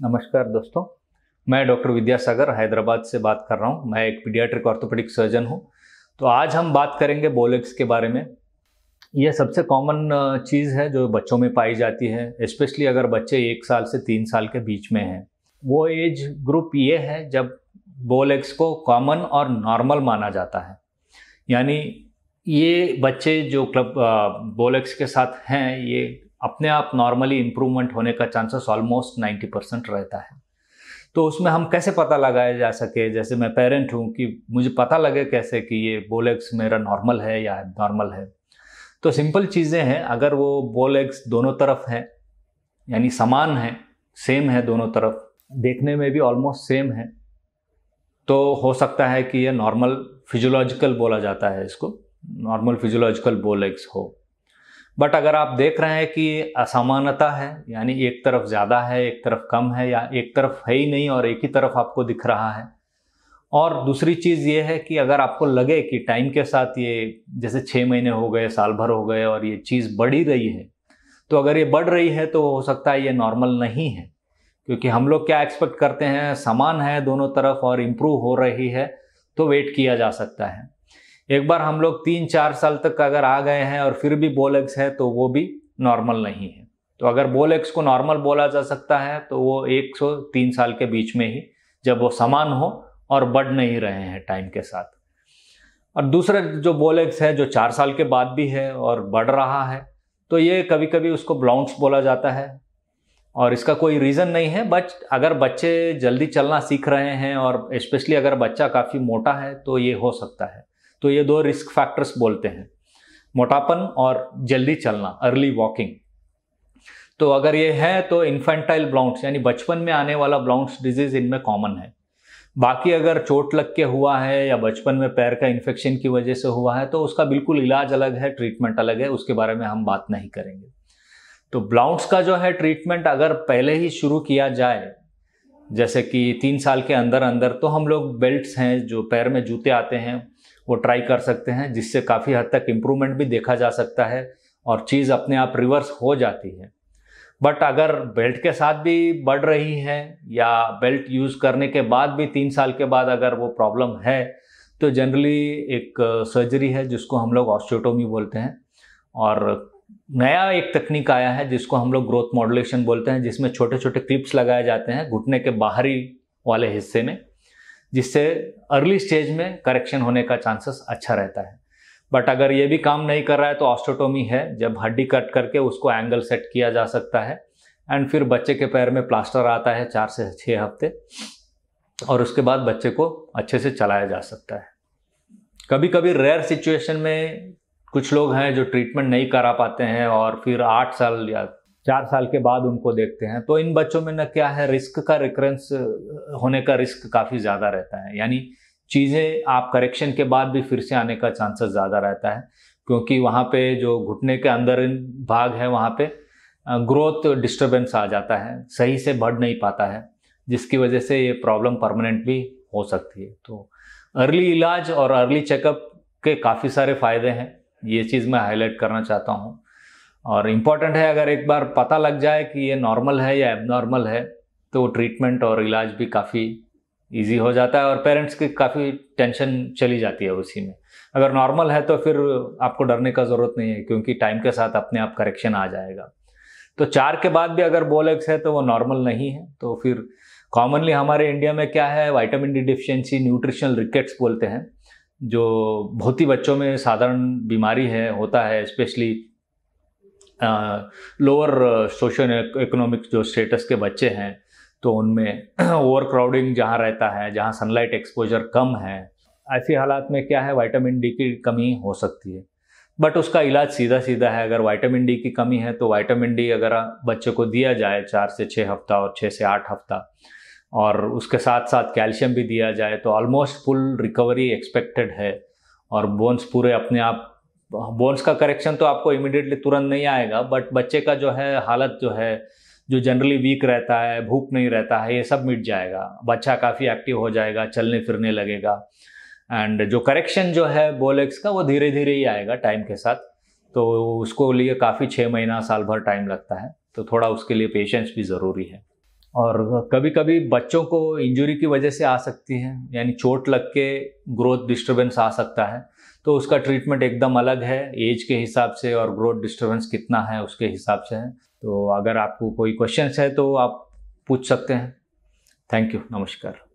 नमस्कार दोस्तों मैं डॉक्टर विद्यासागर हैदराबाद से बात कर रहा हूँ मैं एक पीडियाट्रिक ऑर्थोपेडिक सर्जन हूँ तो आज हम बात करेंगे बोलेक्स के बारे में यह सबसे कॉमन चीज़ है जो बच्चों में पाई जाती है स्पेशली अगर बच्चे एक साल से तीन साल के बीच में हैं वो एज ग्रुप ये है जब बोलेक्स को कॉमन और नॉर्मल माना जाता है यानी ये बच्चे जो क्लब बोलेक्स के साथ हैं ये अपने आप नॉर्मली इम्प्रूवमेंट होने का चांसेस ऑलमोस्ट नाइन्टी परसेंट रहता है तो उसमें हम कैसे पता लगाया जा सके जैसे मैं पेरेंट हूँ कि मुझे पता लगे कैसे कि ये बोलेक्स मेरा नॉर्मल है या नॉर्मल है तो सिंपल चीज़ें हैं अगर वो बोलेक्स दोनों तरफ हैं यानी समान है सेम है दोनों तरफ देखने में भी ऑलमोस्ट सेम है तो हो सकता है कि ये नॉर्मल फिजियोलॉजिकल बोला जाता है इसको नॉर्मल फिजियोलॉजिकल बोलेक्स हो बट अगर आप देख रहे हैं कि असमानता है यानी एक तरफ ज़्यादा है एक तरफ कम है या एक तरफ है ही नहीं और एक ही तरफ आपको दिख रहा है और दूसरी चीज़ ये है कि अगर आपको लगे कि टाइम के साथ ये जैसे छः महीने हो गए साल भर हो गए और ये चीज़ बढ़ ही रही है तो अगर ये बढ़ रही है तो हो सकता है ये नॉर्मल नहीं है क्योंकि हम लोग क्या एक्सपेक्ट करते हैं समान है दोनों तरफ और इम्प्रूव हो रही है तो वेट किया जा सकता है एक बार हम लोग तीन चार साल तक अगर आ गए हैं और फिर भी बोलेक्स है तो वो भी नॉर्मल नहीं है तो अगर बोलेक्स को नॉर्मल बोला जा सकता है तो वो एक सौ तीन साल के बीच में ही जब वो समान हो और बढ़ नहीं रहे हैं टाइम के साथ और दूसरा जो बोलेक्स है जो चार साल के बाद भी है और बढ़ रहा है तो ये कभी कभी उसको ब्लाउंस बोला जाता है और इसका कोई रीज़न नहीं है बट अगर बच्चे जल्दी चलना सीख रहे हैं और स्पेशली अगर बच्चा काफ़ी मोटा है तो ये हो सकता है तो ये दो रिस्क फैक्टर्स बोलते हैं मोटापन और जल्दी चलना अर्ली वॉकिंग तो अगर ये है तो इन्फेंटाइल ब्लाउंट्स यानी बचपन में आने वाला ब्लाउंट्स डिजीज इनमें कॉमन है बाकी अगर चोट लग के हुआ है या बचपन में पैर का इन्फेक्शन की वजह से हुआ है तो उसका बिल्कुल इलाज अलग है ट्रीटमेंट अलग है उसके बारे में हम बात नहीं करेंगे तो ब्लाउंट्स का जो है ट्रीटमेंट अगर पहले ही शुरू किया जाए जैसे कि तीन साल के अंदर अंदर तो हम लोग बेल्ट्स हैं जो पैर में जूते आते हैं वो ट्राई कर सकते हैं जिससे काफ़ी हद तक इम्प्रूवमेंट भी देखा जा सकता है और चीज़ अपने आप रिवर्स हो जाती है बट अगर बेल्ट के साथ भी बढ़ रही है या बेल्ट यूज़ करने के बाद भी तीन साल के बाद अगर वो प्रॉब्लम है तो जनरली एक सर्जरी है जिसको हम लोग ऑस्टियोटोमी बोलते हैं और नया एक तकनीक आया है जिसको हम लोग ग्रोथ मॉडुलेशन बोलते हैं जिसमें छोटे छोटे क्लिप्स लगाए जाते हैं घुटने के बाहरी वाले हिस्से में जिससे अर्ली स्टेज में करेक्शन होने का चांसेस अच्छा रहता है बट अगर ये भी काम नहीं कर रहा है तो ऑस्टोटोमी है जब हड्डी कट करके उसको एंगल सेट किया जा सकता है एंड फिर बच्चे के पैर में प्लास्टर आता है चार से छः हफ्ते और उसके बाद बच्चे को अच्छे से चलाया जा सकता है कभी कभी रेयर सिचुएशन में कुछ लोग हैं जो ट्रीटमेंट नहीं करा पाते हैं और फिर आठ साल या चार साल के बाद उनको देखते हैं तो इन बच्चों में न क्या है रिस्क का रिकरेंस होने का रिस्क काफ़ी ज़्यादा रहता है यानी चीज़ें आप करेक्शन के बाद भी फिर से आने का चांसेस ज़्यादा रहता है क्योंकि वहाँ पे जो घुटने के अंदर भाग है वहाँ पे ग्रोथ डिस्टरबेंस आ जाता है सही से बढ़ नहीं पाता है जिसकी वजह से ये प्रॉब्लम परमानेंट भी हो सकती है तो अर्ली इलाज और अर्ली चेकअप के काफ़ी सारे फ़ायदे हैं ये चीज़ मैं हाईलाइट करना चाहता हूँ और इम्पॉर्टेंट है अगर एक बार पता लग जाए कि ये नॉर्मल है या एबनॉर्मल है तो ट्रीटमेंट और इलाज भी काफ़ी इजी हो जाता है और पेरेंट्स की काफ़ी टेंशन चली जाती है उसी में अगर नॉर्मल है तो फिर आपको डरने का ज़रूरत नहीं है क्योंकि टाइम के साथ अपने आप करेक्शन आ जाएगा तो चार के बाद भी अगर बोलेक्स है तो वो नॉर्मल नहीं है तो फिर कॉमनली हमारे इंडिया में क्या है vitamin D deficiency nutritional rickets बोलते हैं जो ही बच्चों में साधारण बीमारी है होता है स्पेशली लोअर सोशल इकोनॉमिक जो स्टेटस के बच्चे हैं तो उनमें ओवर क्राउडिंग जहाँ रहता है जहाँ सनलाइट एक्सपोजर कम है ऐसी हालात में क्या है वाइटामिन डी की कमी हो सकती है बट उसका इलाज सीधा सीधा है अगर वाइटामिन डी की कमी है तो वाइटामिन डी अगर बच्चे को दिया जाए चार से छः हफ्ता और छः से आठ हफ्ता और उसके साथ साथ कैल्शियम भी दिया जाए तो ऑलमोस्ट फुल रिकवरी एक्सपेक्टेड है और बोन्स पूरे अपने आप बोन्स का करेक्शन तो आपको इमिडिएटली तुरंत नहीं आएगा बट बच्चे का जो है हालत जो है जो जनरली वीक रहता है भूख नहीं रहता है ये सब मिट जाएगा बच्चा काफ़ी एक्टिव हो जाएगा चलने फिरने लगेगा एंड जो करेक्शन जो है बोलेक्स का वो धीरे धीरे ही आएगा टाइम के साथ तो उसको लिए काफ़ी छः महीना साल भर टाइम लगता है तो थोड़ा उसके लिए पेशेंस भी ज़रूरी है और कभी कभी बच्चों को इंजरी की वजह से आ सकती है यानी चोट लग के ग्रोथ डिस्टरबेंस आ सकता है तो उसका ट्रीटमेंट एकदम अलग है एज के हिसाब से और ग्रोथ डिस्टरबेंस कितना है उसके हिसाब से है तो अगर आपको कोई क्वेश्चन है तो आप पूछ सकते हैं थैंक यू नमस्कार